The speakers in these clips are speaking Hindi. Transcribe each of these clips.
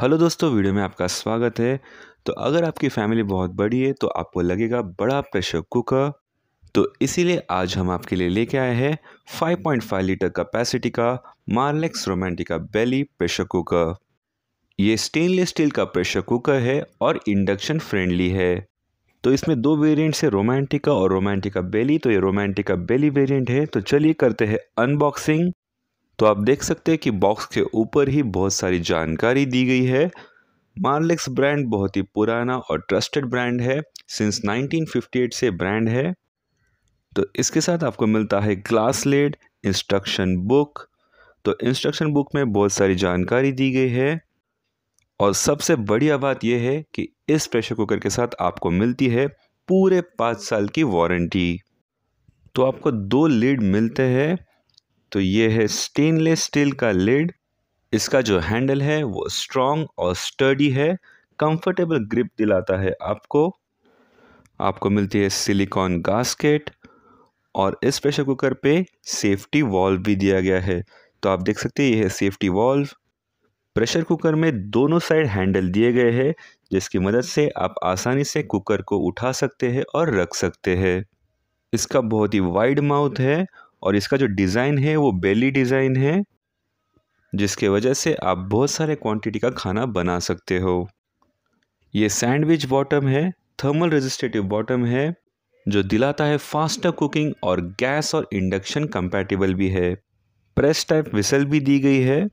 हेलो दोस्तों वीडियो में आपका स्वागत है तो अगर आपकी फैमिली बहुत बड़ी है तो आपको लगेगा बड़ा प्रेशर कुकर तो इसीलिए आज हम आपके लिए लेके आए हैं 5.5 लीटर कैपेसिटी का Marlex Romantica belly pressure cooker ये स्टेनलेस स्टील का प्रेशर कुकर है और इंडक्शन फ्रेंडली है तो इसमें दो वेरियंट्स है रोमांटिका और रोमांटिका बेली तो ये रोमांटिका बेली वेरिएंट है तो चलिए करते हैं अनबॉक्सिंग तो आप देख सकते हैं कि बॉक्स के ऊपर ही बहुत सारी जानकारी दी गई है मार्लेक्स ब्रांड बहुत ही पुराना और ट्रस्टेड ब्रांड है सिंस 1958 से ब्रांड है तो इसके साथ आपको मिलता है ग्लास लेड इंस्ट्रक्शन बुक तो इंस्ट्रक्शन बुक में बहुत सारी जानकारी दी गई है और सबसे बढ़िया बात यह है कि इस प्रेशर कुकर के साथ आपको मिलती है पूरे पाँच साल की वारंटी तो आपको दो लीड मिलते हैं तो ये है स्टेनलेस स्टील का लिड इसका जो हैंडल है वो स्ट्रॉन्ग और स्टर्डी है कंफर्टेबल ग्रिप दिलाता है आपको आपको मिलती है सिलिकॉन गास्केट और इस प्रेशर कुकर पे सेफ्टी वॉल्व भी दिया गया है तो आप देख सकते हैं ये है सेफ्टी वॉल्व प्रेशर कुकर में दोनों साइड हैंडल दिए गए हैं जिसकी मदद से आप आसानी से कुकर को उठा सकते हैं और रख सकते हैं इसका बहुत ही वाइड माउथ है और इसका जो डिज़ाइन है वो बेली डिज़ाइन है जिसके वजह से आप बहुत सारे क्वांटिटी का खाना बना सकते हो ये सैंडविच बॉटम है थर्मल रेजिस्टेटिव बॉटम है जो दिलाता है फास्टर कुकिंग और गैस और इंडक्शन कंपैटिबल भी है प्रेस टाइप विसल भी दी गई है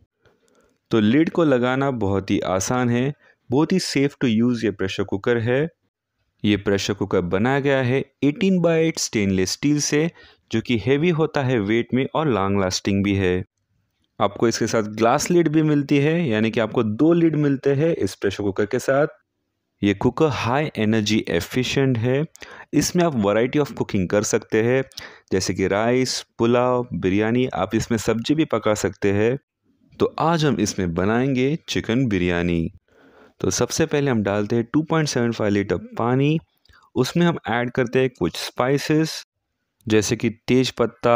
तो लिड को लगाना बहुत ही आसान है बहुत ही सेफ़ टू यूज़ ये प्रेशर कुकर है ये प्रेशर कुकर बनाया गया है 18 बाय 8 स्टेनलेस स्टील से जो कि हेवी होता है वेट में और लॉन्ग लास्टिंग भी है आपको इसके साथ ग्लास लीड भी मिलती है यानी कि आपको दो लीड मिलते हैं इस प्रेशर कुकर के साथ ये कुकर हाई एनर्जी एफिशिएंट है इसमें आप वैरायटी ऑफ कुकिंग कर सकते हैं जैसे कि राइस पुलाव बिरयानी आप इसमें सब्जी भी पका सकते हैं तो आज हम इसमें बनाएंगे चिकन बिरयानी तो सबसे पहले हम डालते हैं 2.75 लीटर पानी उसमें हम ऐड करते हैं कुछ स्पाइसेस जैसे कि तेज पत्ता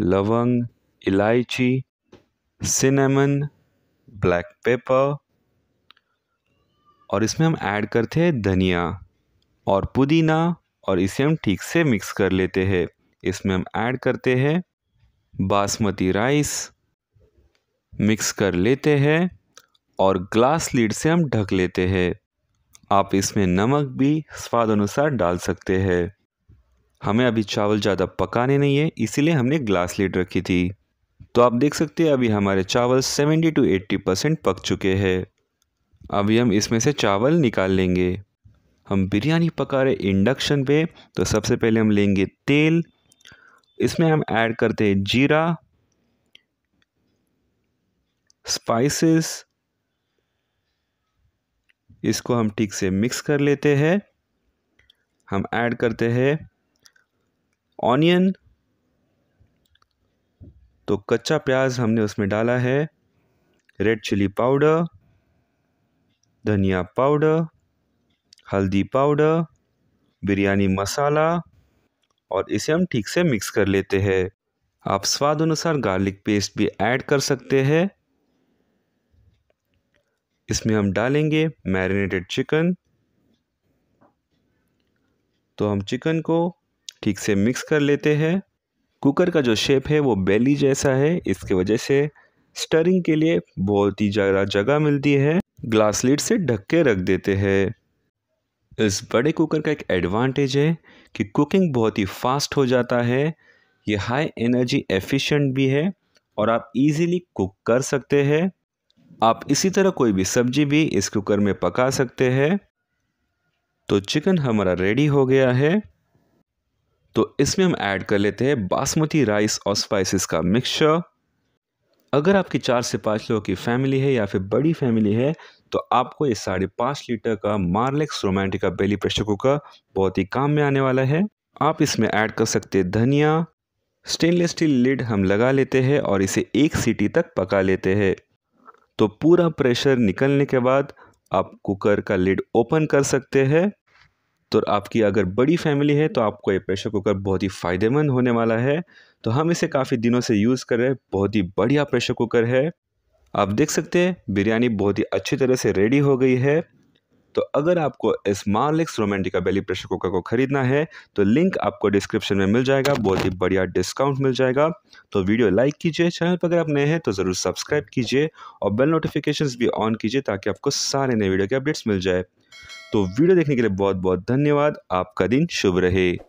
लवंग इलायची सिनेमन ब्लैक पेपर और इसमें हम ऐड करते हैं धनिया और पुदीना और इसे हम ठीक से मिक्स कर लेते हैं इसमें हम ऐड करते हैं बासमती राइस मिक्स कर लेते हैं और ग्लास लीड से हम ढक लेते हैं आप इसमें नमक भी स्वाद अनुसार डाल सकते हैं हमें अभी चावल ज़्यादा पकाने नहीं है इसीलिए हमने ग्लास लीड रखी थी तो आप देख सकते हैं अभी हमारे चावल 70 टू 80 परसेंट पक चुके हैं अभी हम इसमें से चावल निकाल लेंगे हम बिरयानी पका रहे इंडक्शन पे तो सबसे पहले हम लेंगे तेल इसमें हम ऐड करते हैं जीरा स्पाइसेस इसको हम ठीक से मिक्स कर लेते हैं हम ऐड करते हैं ऑनियन तो कच्चा प्याज हमने उसमें डाला है रेड चिली पाउडर धनिया पाउडर हल्दी पाउडर बिरयानी मसाला और इसे हम ठीक से मिक्स कर लेते हैं आप स्वाद अनुसार गार्लिक पेस्ट भी ऐड कर सकते हैं इसमें हम डालेंगे मैरिनेटेड चिकन तो हम चिकन को ठीक से मिक्स कर लेते हैं कुकर का जो शेप है वो बेली जैसा है इसके वजह से स्टरिंग के लिए बहुत ही ज़्यादा जगह मिलती है ग्लास लीड से ढक के रख देते हैं इस बड़े कुकर का एक एडवांटेज है कि कुकिंग बहुत ही फास्ट हो जाता है ये हाई एनर्जी एफिशिएंट भी है और आप इजीली कुक कर सकते हैं आप इसी तरह कोई भी सब्जी भी इस कुकर में पका सकते हैं तो चिकन हमारा रेडी हो गया है तो इसमें हम ऐड कर लेते हैं बासमती राइस और स्पाइसेस का मिक्सचर अगर आपकी चार से पाँच लोगों की फैमिली है या फिर बड़ी फैमिली है तो आपको ये साढ़े पाँच लीटर का Marlex Romantica belly pressure cooker बहुत ही काम में आने वाला है आप इसमें ऐड कर सकते हैं धनिया स्टेनलेस स्टील लिड हम लगा लेते हैं और इसे एक सीटी तक पका लेते हैं तो पूरा प्रेशर निकलने के बाद आप कुकर का लिड ओपन कर सकते हैं तो आपकी अगर बड़ी फैमिली है तो आपको ये प्रेशर कुकर बहुत ही फ़ायदेमंद होने वाला है तो हम इसे काफ़ी दिनों से यूज़ कर रहे हैं बहुत ही बढ़िया प्रेशर कुकर है आप देख सकते हैं बिरयानी बहुत ही अच्छी तरह से रेडी हो गई है तो अगर आपको इस मार्लिक्स रोमेंटिका बेली प्रेशर कुकर को ख़रीदना है तो लिंक आपको डिस्क्रिप्शन में मिल जाएगा बहुत ही बढ़िया डिस्काउंट मिल जाएगा तो वीडियो लाइक कीजिए चैनल पर अगर आप नए हैं तो ज़रूर सब्सक्राइब कीजिए और बेल नोटिफिकेशन भी ऑन कीजिए ताकि आपको सारे नए वीडियो के अपडेट्स मिल जाए तो वीडियो देखने के लिए बहुत बहुत धन्यवाद आपका दिन शुभ रहे